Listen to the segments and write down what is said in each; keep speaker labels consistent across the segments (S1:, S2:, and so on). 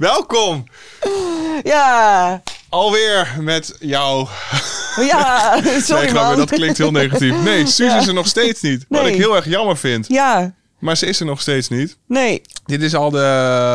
S1: Welkom! Ja. Alweer met jou. Ja, sorry nee, dat klinkt heel negatief. Nee, Suus is er nog steeds niet. Wat ik heel erg jammer vind. Ja. Maar ze is er nog steeds niet. Nee. Dit is al de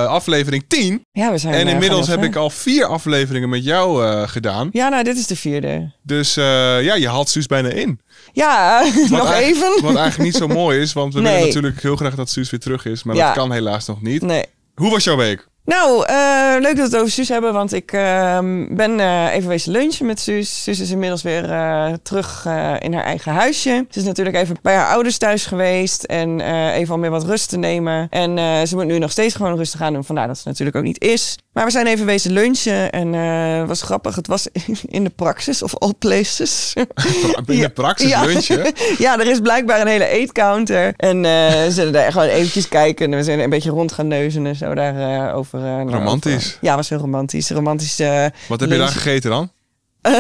S1: aflevering 10.
S2: Ja, we zijn En inmiddels heb ik
S1: al vier afleveringen met jou eh, gedaan. Ja, nou, dit is de vierde. Dus eh, ja, je haalt Suus bijna in.
S2: Ja, nog even. Wat eigenlijk niet zo mooi
S1: is, want we willen natuurlijk heel graag dat Suus weer terug is. Maar dat kan helaas nog niet. Nee. Hoe was jouw week?
S2: Nou, eh, leuk dat we het over Suus hebben, want ik ehm, ben uh, even wezen lunchen met Suus. Suus is inmiddels weer eh, terug in haar eigen huisje. Ze is natuurlijk even bij haar ouders thuis geweest en even al meer wat rust te nemen. En ze moet nu nog steeds gewoon rustig aan doen, vandaar dat ze natuurlijk ook niet is. Maar we zijn even wezen lunchen en het was grappig. Het was in de praxis, of all places. in de praxis lunchen? ja, er is blijkbaar een hele eetcounter. En ze zullen daar gewoon eventjes kijken en we zijn een beetje rond gaan neuzen en zo daarover eh, nou, romantisch. ja, was heel romantisch. Romantisch. Eh, Wat heb je daar gegeten dan?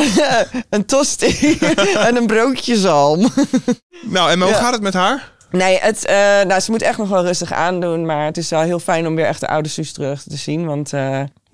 S2: een tosti en een broodje zalm. nou, en hoe gaat het met haar? Nee, het, eh, nou, ze moet echt nog wel rustig aandoen. Maar het is wel heel fijn om weer echt de oude zus terug te zien. Want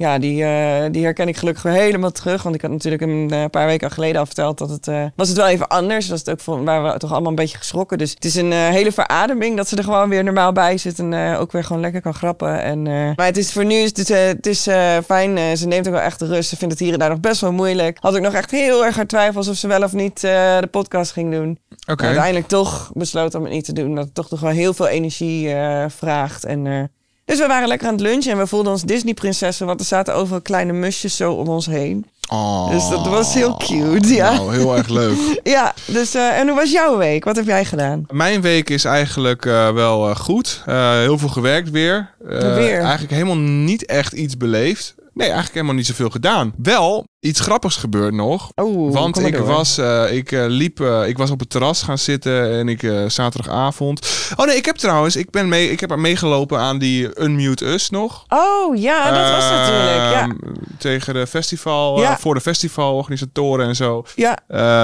S2: ja, die, eh, die herken ik gelukkig helemaal terug. Want ik had natuurlijk eh, een paar weken geleden al verteld dat het... Eh, was het wel even anders. Was het ook van, waar we toch allemaal een beetje geschrokken. Dus het is een hele verademing dat ze er gewoon weer normaal bij zit. En ook weer gewoon lekker kan grappen. En, maar het is voor nu is het, het is, fijn. ze neemt ook wel echt rust. Ze vindt het hier en daar nog best wel moeilijk. Had ik nog echt heel erg haar twijfels of ze wel of niet de podcast ging doen. Oké. Uiteindelijk toch besloten om het niet te doen. Dat het toch nog wel heel veel energie vraagt. En dus we waren lekker aan het lunchen en we voelden ons Disney-prinsessen, want er zaten overal kleine musjes zo om ons heen. Oh, dus dat was heel cute, ja. Nou,
S1: heel erg leuk.
S2: ja, dus eh, en hoe was jouw week? Wat heb jij gedaan?
S1: Mijn week is eigenlijk eh, wel eh, goed. heel veel gewerkt weer. weer. Eigenlijk helemaal niet echt iets beleefd. Nee, eigenlijk helemaal niet zoveel gedaan. Wel iets grappigs gebeurd nog. Oh, want ik was, eh, ik eh, liep, eh, ik was op het terras gaan zitten en ik zaterdagavond. Oh nee, ik heb trouwens, ik ben mee, ik heb meegelopen aan die Unmute Us nog.
S2: Oh ja, dat was natuurlijk. Ja. Ehm,
S1: tegen de festival, voor de festivalorganisatoren en zo. Ja.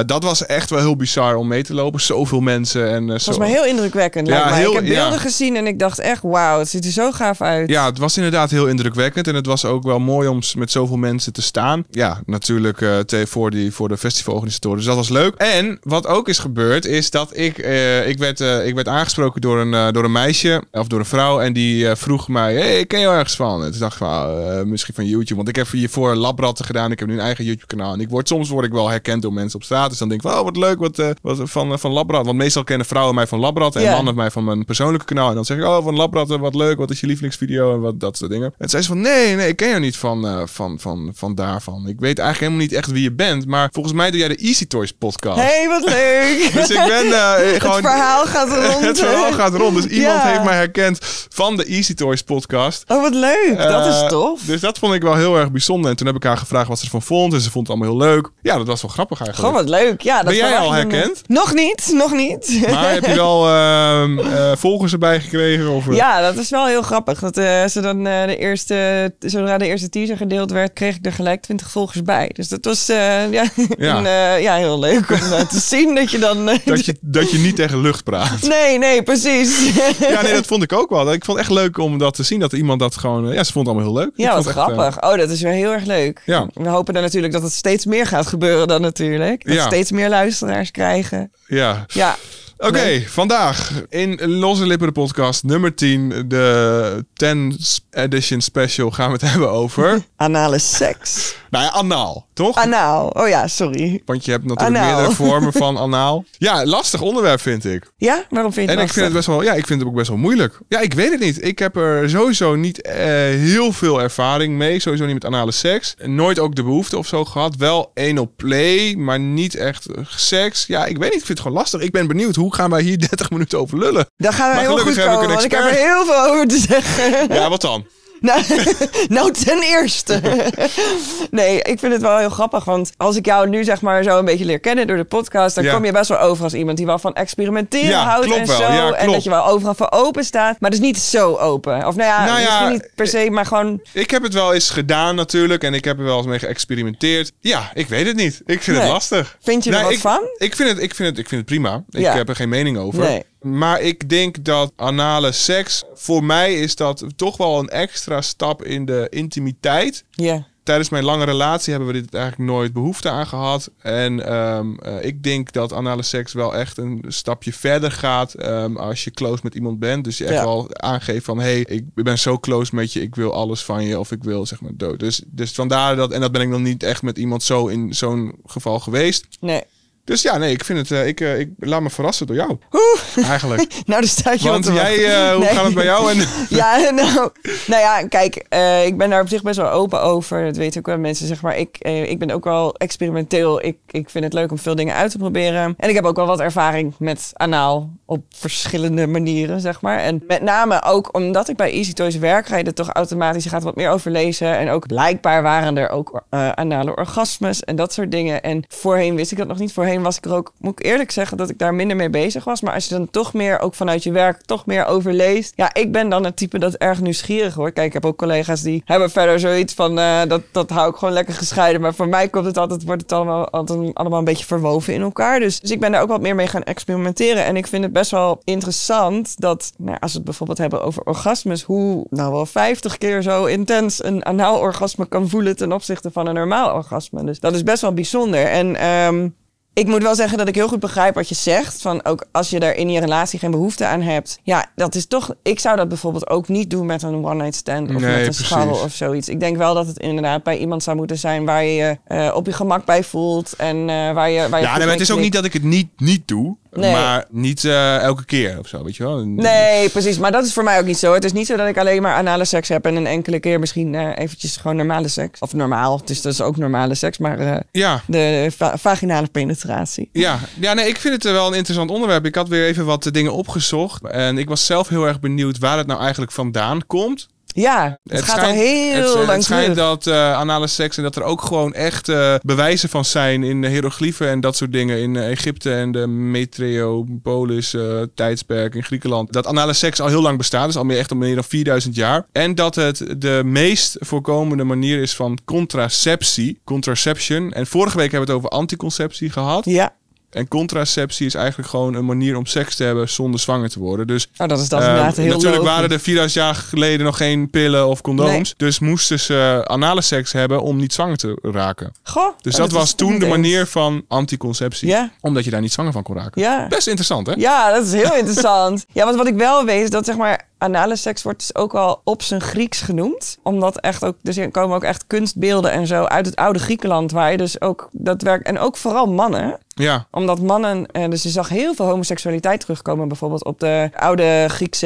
S1: dat was echt wel heel bizar om mee te lopen. Zoveel mensen en zo. Het was me heel indrukwekkend. Ja, ik heb beelden
S2: gezien en ik dacht echt, wauw, het ziet er zo gaaf uit.
S1: Ja, het was inderdaad heel indrukwekkend en het was ook wel mooi om met zoveel mensen te staan. Ja, natuurlijk uh, voor, die, voor de festivalorganisatoren. Dus dat was leuk. En wat ook is gebeurd, is dat ik, eh, ik, werd, eh, ik werd aangesproken door een, door een meisje of door een vrouw. En die vroeg mij: hey, ik ken je ergens van? En dacht van oh, misschien van YouTube. Want ik heb hiervoor labratten gedaan. Ik heb nu een eigen YouTube-kanaal. En ik word, soms word ik wel herkend door mensen op straat. Dus dan denk ik: van, oh, wat leuk wat, wat van, van labrat. Want meestal kennen vrouwen mij van labrat en mannen mij van mijn persoonlijke kanaal. En dan zeg ik: oh, van labrat, wat leuk. Wat is je lievelingsvideo? En wat dat soort dingen. En zei ze van: nee, nee, ik ken jou niet van, van, van, van daarvan. Ik weet eigenlijk helemaal niet echt wie je bent. Maar volgens mij doe jij de Easy Toys podcast. hey,
S2: wat leuk! dus ik ben eh, gewoon... Het verhaal gaat rond. het verhaal gaat rond. Dus iemand heeft
S1: mij herkend van de Easy Toys podcast. Oh, wat leuk! dat is eh, tof. Dus dat vond ik wel heel erg bijzonder. En toen heb ik haar gevraagd wat ze ervan vond. En ze vond het allemaal heel leuk. Ja, dat was wel grappig eigenlijk. Gewoon wat
S2: leuk. Ja, dat ben jij al herkend? Nog niet, nog niet. Maar heb je
S1: wel ehm, eh, volgers erbij gekregen? Of, Ja,
S2: dat is wel heel grappig. Dat ze dan de eerste... Zodra de eerste teaser gedeeld werd, kreeg ik er gelijk 20 volgers dus dat was eh, ja, ja. Eh, ja.
S1: heel leuk om eh, te zien dat je dan... dat, je, dat je niet tegen lucht praat.
S2: Nee, nee, precies. ja, nee, dat
S1: vond ik ook wel. Ik vond het echt leuk om dat te zien. Dat iemand dat gewoon... Ja, ze vond het allemaal heel leuk. Ja, wat grappig. Echt,
S2: oh, dat is weer heel erg leuk. Ja. We hopen dan natuurlijk dat het steeds meer gaat gebeuren dan natuurlijk. ja. steeds meer luisteraars krijgen. Ja. Ja.
S1: Oké, vandaag in Losse Lippen de podcast nummer 10, de 10 edition special, gaan we het hebben
S2: over... Anale seks. nou ja, anaal, toch? Anaal, oh ja, sorry. Want je hebt natuurlijk meerdere vormen van anaal.
S1: Ja, lastig onderwerp vind
S2: ik. Ja, waarom vind je het En ik vind het best wel, ja,
S1: ik vind het ook best wel moeilijk. Ja, ik weet het niet. Ik heb er sowieso niet eh, heel veel ervaring mee, sowieso niet met anale seks. Nooit ook de behoefte of zo gehad. Wel anal play, maar niet echt eh, seks. Ja, ik weet niet, ik vind het gewoon lastig. Ik ben benieuwd hoe hoe gaan wij hier 30 minuten over lullen? Daar gaan wij heel goed komen, want ik heb er heel
S2: veel over te zeggen. Ja, wat dan? Nou, nou, ten eerste. nee, ik vind het wel heel grappig. Want als ik jou nu zeg maar zo een beetje leer kennen door de podcast... dan kom je best wel over als iemand die wel van experimenteren houdt en zo. en dat je wel overal voor open staat. Maar het is niet zo open. Of nou ja, nou misschien niet per eh, se, maar gewoon... Ik heb het wel
S1: eens gedaan natuurlijk. En ik heb er wel eens mee geëxperimenteerd. Ja, ik weet het niet. Ik vind het lastig. Vind je er wat van? Ik vind, het, ik, vind het, ik vind het prima. Ik heb er geen mening over. Nee. Maar ik denk dat anale seks, voor mij is dat toch wel een extra stap in de intimiteit. Ja. Tijdens mijn lange relatie hebben we dit eigenlijk nooit behoefte aan gehad. En ehm, eh, ik denk dat anale seks wel echt een stapje verder gaat ehm, als je close met iemand bent. Dus je echt wel aangeeft van, hey, ik ben zo close met je, ik wil alles van je of ik wil zeg maar dood. Dus, dus vandaar dat, en dat ben ik nog niet echt met iemand zo in zo'n geval geweest. Nee. Dus ja, nee, ik vind het. Eh, ik, eh, ik laat me verrassen door jou. Eigenlijk. nou, dus staat je Want jij, eh, hoe gaat het bij jou? En...
S2: ja, nou, nou ja, kijk, eh, ik ben daar op zich best wel open over. Dat weten ook wel mensen, zeg maar. Ik, eh, ik ben ook wel experimenteel. Ik, ik vind het leuk om veel dingen uit te proberen. En ik heb ook wel wat ervaring met anaal op verschillende manieren, zeg maar. En met name ook omdat ik bij Easy Toys werk, ga je er toch automatisch, gaat wat meer over lezen. En ook blijkbaar waren er ook anale orgasmes en dat soort dingen. En voorheen wist ik dat nog niet. Voorheen was ik er ook, moet ik eerlijk zeggen, dat ik daar minder mee bezig was. Maar als je dan toch meer, ook vanuit je werk, toch meer overleest. Ja, ik ben dan het type dat erg nieuwsgierig hoor. Kijk, ik heb ook collega's die hebben verder zoiets van, eh, dat, dat hou ik gewoon lekker gescheiden. Maar voor mij komt het altijd, wordt het allemaal, altijd, allemaal een beetje verwoven in elkaar. Dus, dus ik ben daar ook wat meer mee gaan experimenteren. En ik vind het best wel interessant dat, nou, als we het bijvoorbeeld hebben over orgasmes, hoe nou wel 50 keer zo intens een anaal orgasme kan voelen ten opzichte van een normaal orgasme. Dus dat is best wel bijzonder. En ehm, ik moet wel zeggen dat ik heel goed begrijp wat je zegt. Van ook als je daar in je relatie geen behoefte aan hebt. Ja, dat is toch. Ik zou dat bijvoorbeeld ook niet doen met een one-night stand of met een scharrel of zoiets. Ik denk wel dat het inderdaad bij iemand zou moeten zijn waar je je eh, op je gemak bij voelt. En eh, waar je. Waar je ja, maar het is ook niet
S1: dat ik het niet, niet doe. Nee. Maar niet eh, elke keer of zo, weet je wel. Nee,
S2: precies. Maar dat is voor mij ook niet zo. Het is niet zo dat ik alleen maar anale seks heb en een enkele keer misschien uh, eventjes gewoon normale seks. Of normaal, het is dus ook normale seks, maar eh, ja. de vaginale penetratie. Ja.
S1: ja, nee, ik vind het wel een interessant onderwerp. Ik had weer even wat dingen opgezocht en ik was zelf heel erg benieuwd waar het nou eigenlijk vandaan komt.
S2: Ja, het, gaat al heel lang Het schijnt
S1: dat uh, anale seks en dat er ook gewoon echt eh, bewijzen van zijn in de hieroglyphen en dat soort dingen in eh, Egypte en de metropolis uh, tijdsperk in Griekenland. Dat anale seks al heel lang bestaat, dus al meer echt al meer dan 4000 jaar. En dat het de meest voorkomende manier is van contraceptie, contraception. En vorige week hebben we het over anticonceptie gehad. Ja. En contraceptie is eigenlijk gewoon een manier om seks te hebben zonder zwanger te worden. Dus nou, dat is dat ehm, inderdaad heel Natuurlijk waren er 4000 jaar geleden nog geen pillen of condooms. Dus moesten ze anale seks hebben om niet zwanger te raken. Goh, dus oh, dat, was toen de manier van anticonceptie. Omdat je daar niet zwanger van kon raken. Best
S2: interessant, hè? Ja, dat is heel interessant. ja, want wat ik wel weet is dat zeg maar anale seks wordt dus ook al op zijn Grieks genoemd. Omdat echt ook, dus er komen ook echt kunstbeelden en zo uit het oude Griekenland. Waar je dus ook dat werk. En ook vooral mannen. Ja. Omdat mannen. Eh, dus je zag heel veel homoseksualiteit terugkomen. Bijvoorbeeld op de oude Griekse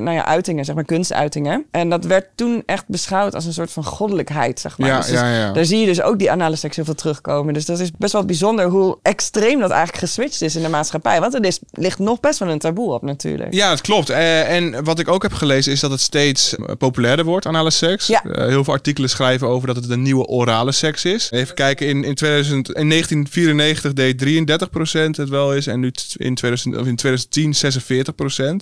S2: nou ja, uitingen, zeg maar kunstuitingen. En dat werd toen echt beschouwd als een soort van goddelijkheid, zeg maar. Ja, dus ja, dus ja. Daar zie je dus ook die anale seks heel veel terugkomen. Dus dat is best wel bijzonder hoe extreem dat eigenlijk geswitcht is in de maatschappij. Want er is, ligt nog best wel een taboe op, natuurlijk.
S1: Ja, het klopt. Eh, en wat ik ook heb gelezen is dat het steeds eh, populairder wordt, anale seks. Ja. Eh, heel veel artikelen schrijven over dat het een nieuwe orale seks is. Even kijken, in, in, 1994 deed 33% het wel is en nu in, of in 2010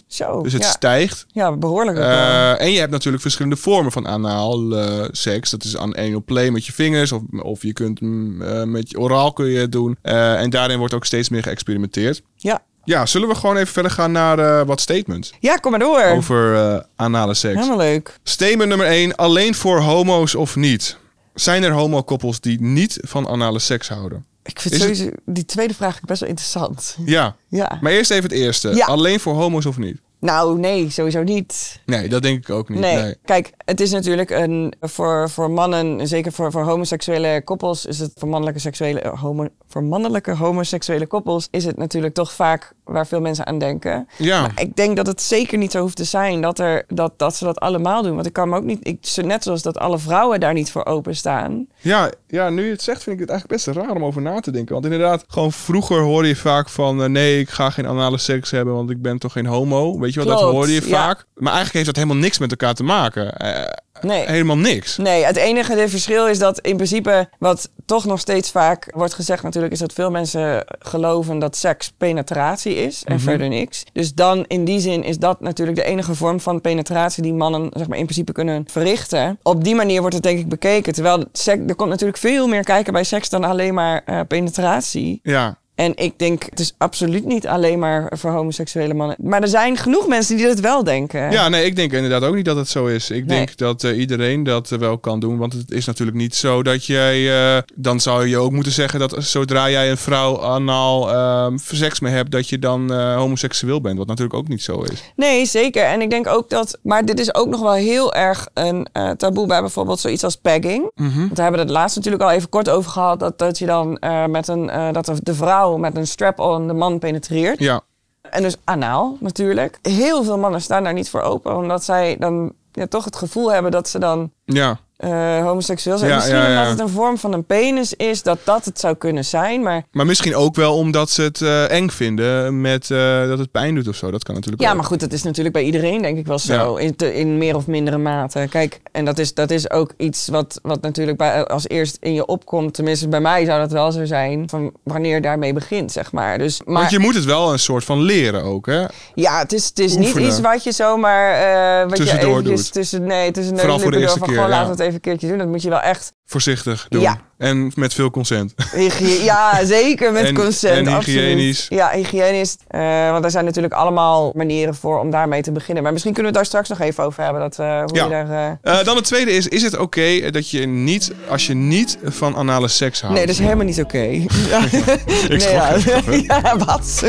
S1: 46%. Zo, dus het stijgt. Ja, behoorlijk. Eh, en je hebt natuurlijk verschillende vormen van anale seks. Dat is aan anal play met je vingers of, of je kunt mm, met je oraal kun je het doen. en daarin wordt ook steeds meer geëxperimenteerd. Ja. Ja, zullen we gewoon even verder gaan naar eh, wat statements? Ja, kom maar door. Over eh, anale seks. Helemaal leuk. Statement nummer 1. Alleen voor homo's of niet? Zijn er homokoppels die niet van anale seks houden? Ik
S2: vind sowieso, die tweede vraag best wel interessant.
S1: Ja. ja. Maar eerst even het eerste. Ja. Alleen voor homo's of niet?
S2: Nou, nee, sowieso niet.
S1: Nee, dat denk ik ook niet. Nee.
S2: Kijk, het is natuurlijk een, voor, voor mannen, zeker voor, voor homoseksuele koppels, is het voor mannelijke seksuele, homo, voor mannelijke homoseksuele koppels, is het natuurlijk toch vaak waar veel mensen aan denken. Ja. Maar ik denk dat het zeker niet zo hoeft te zijn dat, er, dat, dat ze dat allemaal doen. Want ik kan me ook niet. Ik, net zoals dat alle vrouwen daar niet voor openstaan.
S1: Ja, ja, nu je het zegt, vind ik het eigenlijk best raar om over na te denken. Want inderdaad, gewoon vroeger hoorde je vaak van eh, nee, ik ga geen anale seks hebben, want ik ben toch geen homo. Weet je wel, dat hoorde je vaak. Maar eigenlijk heeft dat helemaal niks met elkaar te maken. Uh, nee. helemaal niks.
S2: Nee, het enige verschil is dat in principe, wat toch nog steeds vaak wordt gezegd natuurlijk, is dat veel mensen geloven dat seks penetratie is en mhm. verder niks. Dus dan in die zin is dat natuurlijk de enige vorm van penetratie die mannen zeg maar, in principe kunnen verrichten. Op die manier wordt het denk ik bekeken. Terwijl seks, er komt natuurlijk veel meer kijken bij seks dan alleen maar eh, penetratie. Ja. En ik denk, het is absoluut niet alleen maar voor homoseksuele mannen. Maar er zijn genoeg mensen die dat wel denken. Ja,
S1: nee, ik denk inderdaad ook niet dat het zo is. Ik denk dat eh, iedereen dat eh, wel kan doen. Want het is natuurlijk niet zo dat jij. Eh, dan zou je ook moeten zeggen dat zodra jij een vrouw anaal ehm, seks mee hebt, dat je dan homoseksueel bent. Wat natuurlijk ook niet zo is.
S2: Nee, zeker. En ik denk ook dat. Maar dit is ook nog wel heel erg een taboe bij bijvoorbeeld zoiets als pegging. Mm Want daar hebben we het laatst natuurlijk al even kort over gehad. Dat, dat je dan met een. dat de vrouw met een strap-on de man penetreert. Ja. En dus anaal natuurlijk. Heel veel mannen staan daar niet voor open, omdat zij dan ja, toch het gevoel hebben dat ze dan ja uh, homoseksueel zijn. Ja, misschien ja, het een vorm van een penis is, dat dat het zou kunnen zijn. Maar,
S1: maar misschien ook wel omdat ze het eh, eng vinden met eh, dat het pijn doet of zo. Dat kan natuurlijk. Ja, maar
S2: goed, dat is natuurlijk bij iedereen denk ik wel zo. In, in, meer of mindere mate. Kijk, en dat is, dat is ook iets wat, wat natuurlijk bij, als eerst in je opkomt. Tenminste, bij mij zou dat wel zo zijn. Van wanneer daarmee begint, zeg maar. Dus, maar Want je moet
S1: het wel een soort van leren ook, hè?
S2: Ja, het is, het is niet iets wat je zomaar. wat tussendoor je doet. Tussen, nee, tussen de Vooral voor de eerste keer. laat het even even een keertje doen. Dat moet je wel echt...
S1: Voorzichtig doen. En met veel consent.
S2: Hygiënisch. ja, zeker met en, consent. En hygiënisch. Ja, hygiënisch. Eh, want er zijn natuurlijk allemaal manieren voor om daarmee te beginnen. Maar misschien kunnen we het daar straks nog even over hebben. Dat, uh, hoe ja. je daar,
S1: eh, dan het tweede is, is het oké dat je niet, als je niet van anale seks houdt? Nee, dat is helemaal
S2: niet oké. ja. Ik nee, ja, wat?